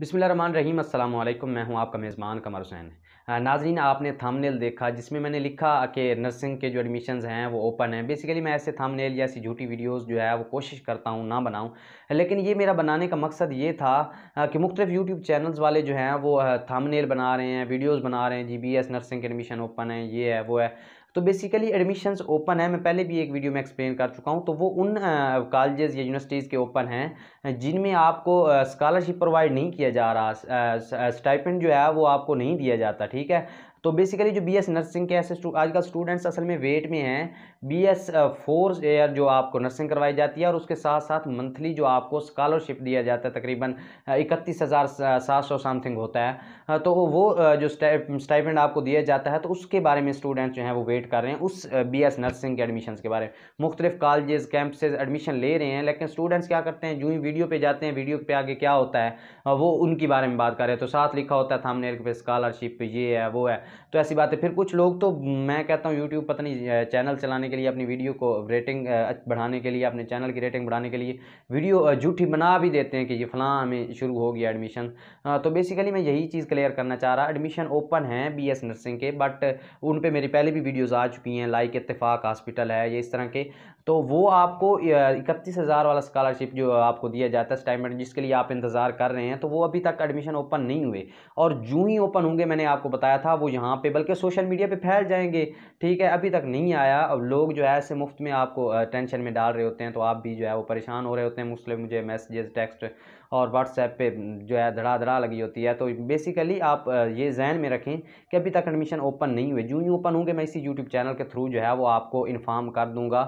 बिसमान रहीम अल्लाम मैं हूं आपका मेज़बान कमर हुसैन नाजरीन आपने थामनेल देखा जिसमें मैंने लिखा कि नर्सिंग के जो एडमिशन्स हैं वो ओपन हैं बेसिकली मैं ऐसे थामनेल या ऐसी झूठी वीडियोस जो है वो कोशिश करता हूं ना बनाऊं लेकिन ये मेरा बनाने का मकसद ये था कि मुख्तफ यूट्यूब चैनल्स वाले जो हैं वो थामनेल बना रहे हैं वीडियोज़ बना रहे हैं जी बी एस नर्सिंग के एडमिशन ओपन है ये है वो है तो बेसिकली एडमिशन्स ओपन है मैं पहले भी एक वीडियो में एक्सप्लेन कर चुका हूँ तो वो उन कॉलेजेस या यूनिवर्सिटीज़ के ओपन हैं जिनमें आपको स्कॉलरशिप प्रोवाइड नहीं किया जा रहा स्टाइपेंड जो है वो आपको नहीं दिया जाता ठीक है तो बेसिकली जो बी एस नर्सिंग के ऐसे आजकल स्टूडेंट्स असल में वेट में हैं बी एस फोर ईयर जो आपको नर्सिंग करवाई जाती है और उसके साथ साथ मंथली जो आपको स्कॉलरशिप दिया जाता है तकरीबन इकतीस हज़ार सात सौ समथिंग होता है तो वो जो स्टाइपेंड आपको दिया जाता है तो उसके बारे में स्टूडेंट्स जो हैं वो वेट कर रहे हैं उस बी एस नर्सिंग के एडमिशन के बारे में मुख्तलिफ कॉलेज कैंप से एडमिशन ले रहे हैं लेकिन स्टूडेंट्स क्या करते हैं जो ही वीडियो पर जाते हैं वीडियो पर आगे क्या होता है वो उनके बारे में बात कर रहे हैं तो साथ लिखा होता है थामनेल पे स्कॉलरशिप ये है वो है तो ऐसी बात है फिर कुछ लोग तो मैं कहता हूँ यूट्यूब पता नहीं चैनल चलाने के लिए अपनी वीडियो को रेटिंग बढ़ाने के लिए अपने चैनल की रेटिंग बढ़ाने के लिए वीडियो झूठी बना भी देते हैं कि ये फ़लाँ हमें शुरू हो गया एडमिशन तो बेसिकली मैं यही चीज़ क्लियर करना चाह रहा एडमिशन ओपन है बी एस नर्सिंग के बट उन पर मेरी पहले भी वीडियोज़ आ चुकी हैं लाइक इतफाक़ हॉस्पिटल है ये इस तरह के तो वो आपको इकतीस हज़ार वाला स्कॉलरशिप जो आपको दिया जाता है स्टाइमेंट जिसके लिए आप इंतज़ार कर रहे हैं तो वो अभी तक एडमिशन ओपन नहीं हुए और जूँ ही ओपन होंगे मैंने आपको बताया था वो यहाँ पे बल्कि सोशल मीडिया पे फैल जाएंगे ठीक है अभी तक नहीं आया अब लोग जो है ऐसे मुफ्त में आपको टेंशन में डाल रहे होते हैं तो आप भी जो है वो परेशान हो रहे होते हैं मुझसे मुझे मैसेजेस टेक्स्ट और व्हाट्सएप पे जो है धड़ा धड़ा लगी होती है तो बेसिकली आप ये जहन में रखें कि अभी तक एडमिशन ओपन नहीं हुए जूँ ही ओपन होंगे मैं इसी यूट्यूब चैनल के थ्रू जो है वो आपको इन्फॉर्म कर दूँगा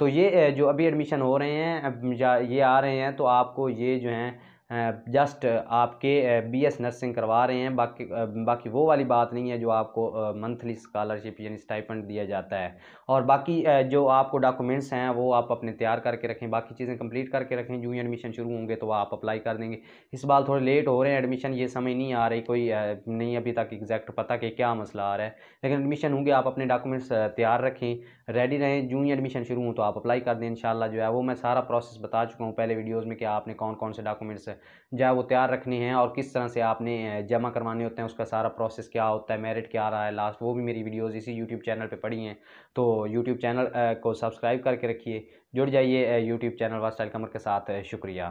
तो ये जो अभी एडमिशन हो रहे हैं या ये आ रहे हैं तो आपको ये जो हैं जस्ट आपके बी एस नर्सिंग करवा रहे हैं बाकी बाकी वो वाली बात नहीं है जो आपको मंथली स्कॉलरशिप यानी स्टाइपेंड दिया जाता है और बाकी जो आपको डॉक्यूमेंट्स हैं वो आप अपने तैयार करके रखें बाकी चीज़ें कंप्लीट करके रखें जूनियर एडमिशन शुरू होंगे तो आप अप्लाई कर देंगे इस बार थोड़े लेट हो रहे हैं एडमिशन ये समझ नहीं आ रही कोई नहीं अभी तक एग्जैक्ट पता कि क्या मसला आ रहा है लेकिन एडमिशन होंगे आप अपने डॉक्यूमेंट्स तैयार रखें रेडी रहें जूनियर एडमिशन शुरू हों तो आप अप्लाई कर दें इन जो है वो मैं सारा प्रोसेस बता चुका हूँ पहले वीडियोज़ में कि आपने कौन कौन से डॉक्यूमेंट्स जो है वो तैयार रखनी है और किस तरह से आपने जमा करवाने होते हैं उसका सारा प्रोसेस क्या होता है मेरिट क्या रहा है लास्ट वो भी मेरी वीडियोज़ इसी यूट्यूब चैनल पर पड़ी हैं तो यूट्यूब चैनल को सब्सक्राइब करके रखिए जुड़ जाइए यूट्यूब चैनल वास्टाइल कमर के साथ शुक्रिया